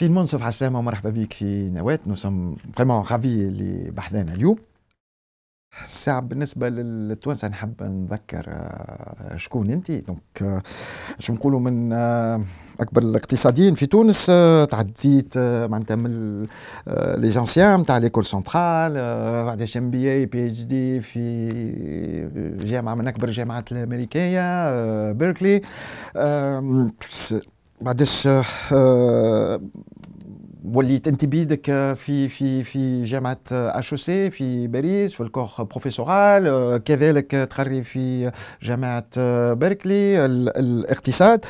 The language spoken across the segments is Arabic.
سي المنصف حسام ومرحبا بك في نواه نو سوم فريمون غافي اللي بحثنا اليوم الساعة بالنسبة للتوانسة نحب نذكر آه، شكون انت دونك آه، شو نقولوا من آه، اكبر الاقتصاديين في تونس تعديت معناتها من لي زانسيان تاع ليكول سنترال بعد ام بي اي بي اتش دي في جامعة من اكبر الجامعات الامريكية بيركلي Maar dus, uh, uh, وليت انت بيدك في في في جامعه اتش سي e في باريس في الكوخ بروفيسورال كذلك تقري في جامعه بيركلي الاقتصاد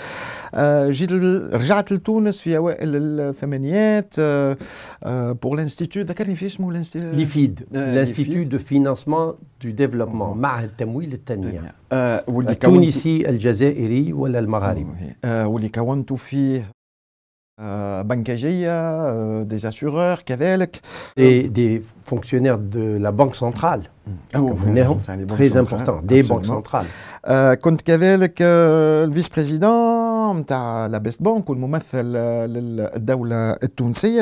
آه، جيت رجعت لتونس في اوائل الثمانينات بور آه، لانستيتيو آه، ذكرني في اسمه ليفيد لانستيتيو دو فينانسمون دو ديفلوبمون معهد تمويل التنميه التونسي الجزائري ولا المغاربي واللي كونت فيه Banque euh, Banca euh, des assureurs, Cavelc. Et des fonctionnaires de la Banque centrale. Ah, très important, des banques centrales. Euh, Quand euh, le vice-président de la Best Bank, ou le de la Tunisie,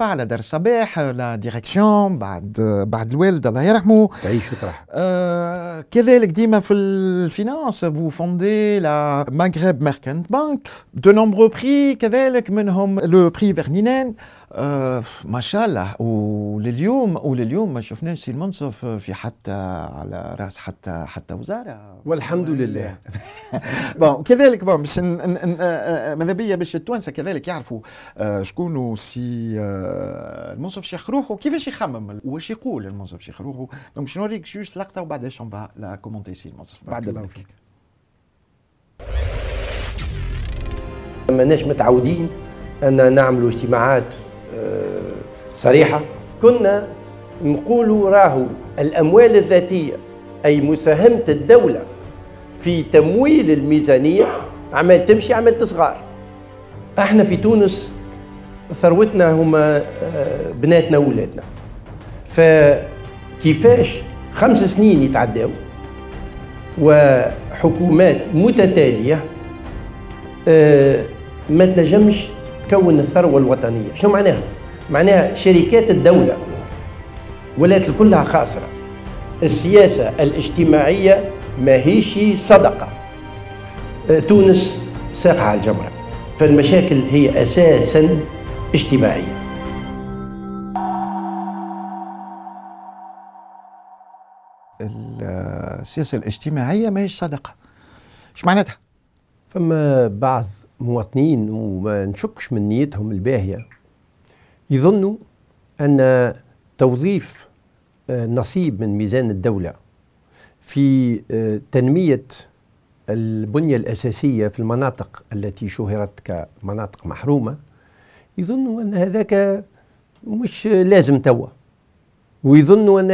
la la direction, bah, euh, finance Vous fondez la Maghreb Mercant Bank, de nombreux prix, le prix Verninen آه ما شاء الله ولليوم ولليوم ما شفناش سي المنصف في حتى على راس حتى حتى وزاره والحمد لله بون كذلك بون باش آه، آه، ماذا بيا باش التوانسه كذلك يعرفوا آه شكون سي آه المنصف شيخ روحو كيفاش يخمم واش يقول المنصف شيخ روحو دونك باش نوريك جوست لقطه وبعد با لا كومونتي سي المنصف بعد اذنك ماناش متعودين ان نعملوا اجتماعات آه، صريحة كنا نقول راهو الأموال الذاتية أي مساهمة الدولة في تمويل الميزانية عمال تمشي عمال تصغار احنا في تونس ثروتنا هما آه، بناتنا وولادنا فكيفاش خمس سنين يتعداو وحكومات متتالية آه، ما تنجمش تكون الثروه الوطنيه شو معناها معناها شركات الدوله ولات كلها خاسره السياسه الاجتماعيه هيش صدقه أه، تونس ساقعه على الجمره فالمشاكل هي اساسا اجتماعيه السياسه الاجتماعيه ماهيش صدقه اش معناتها فما بعض مواطنين وما نشكش من نيتهم الباهية يظنوا أن توظيف آه، نصيب من ميزان الدولة في آه، تنمية البنية الأساسية في المناطق التي شهرت كمناطق محرومة يظنوا أن هذاك مش لازم توا ويظنوا أن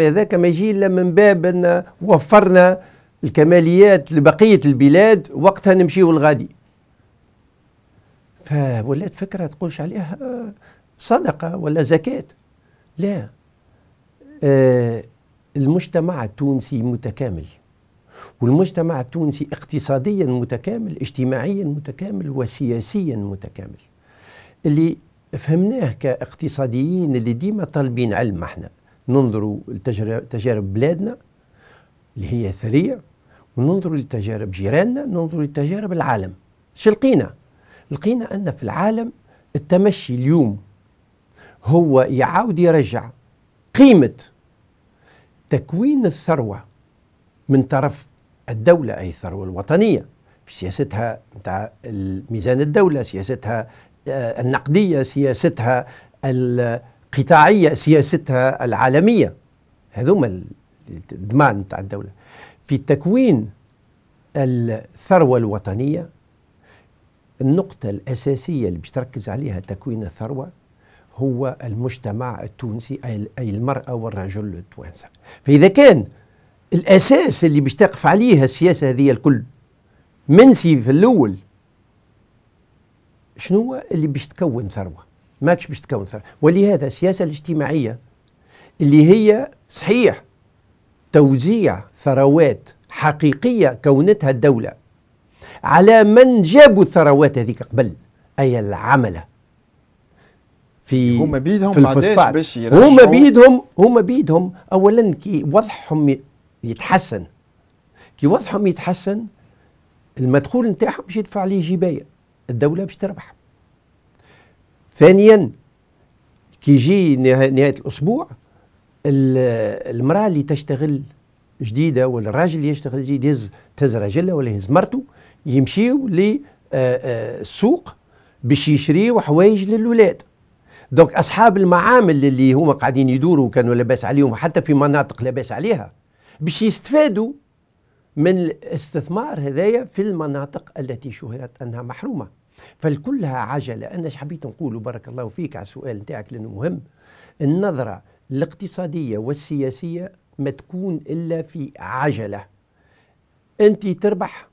هذاك ما يجي إلا من باب أن وفرنا الكماليات لبقية البلاد وقتها نمشيو الغادي فولات فكره تقولش عليها آه، صدقه ولا زكاه لا آه، المجتمع التونسي متكامل والمجتمع التونسي اقتصاديا متكامل اجتماعيا متكامل وسياسيا متكامل اللي فهمناه كاقتصاديين اللي ديما طالبين علم احنا ننظروا لتجارب بلادنا اللي هي ثريه وننظروا لتجارب جيراننا ننظروا لتجارب العالم شلقينا لقينا أن في العالم التمشي اليوم هو يعاود يرجع قيمة تكوين الثروة من طرف الدولة أي الثروة الوطنية في سياستها نتاع ميزان الدولة سياستها آه، النقدية سياستها القطاعية سياستها العالمية هذوما الضمان نتاع الدولة في تكوين الثروة الوطنية النقطة الأساسية اللي باش تركز عليها تكوين الثروة هو المجتمع التونسي أي المرأة والرجل التوانسة فإذا كان الأساس اللي باش تقف عليها السياسة هذه الكل منسي في الأول شنو اللي باش تكون ثروة ماكش باش تكون ثروة ولهذا السياسة الاجتماعية اللي هي صحيح توزيع ثروات حقيقية كونتها الدولة على من جابوا الثروات هذيك قبل أي العملة في هما بيدهم في الفوسفات باش هما بيدهم هما بيدهم أولا كي وضعهم يتحسن كي وضعهم يتحسن المدخول نتاعهم باش يدفع عليه جبايه الدوله باش تربح ثانيا كي يجي نهايه الاسبوع المراه اللي تشتغل جديده ولا الراجل اللي يشتغل جديد يهز تهز راجلها ولا يهز مرته يمشيو للسوق آه، آه، باش يشريو حوايج للولاد دونك اصحاب المعامل اللي هما قاعدين يدوروا كانوا لاباس عليهم حتى في مناطق لاباس عليها باش يستفادوا من الاستثمار هذايا في المناطق التي شهرت انها محرومه فالكلها عجله انا حبيت نقول بارك الله فيك على السؤال نتاعك لانه مهم النظره الاقتصاديه والسياسيه ما تكون الا في عجله انت تربح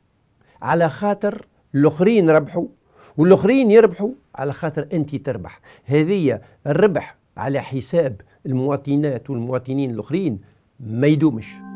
على خاطر الاخرين ربحوا والاخرين يربحوا على خاطر انت تربح هذه الربح على حساب المواطنات والمواطنين الاخرين ما يدومش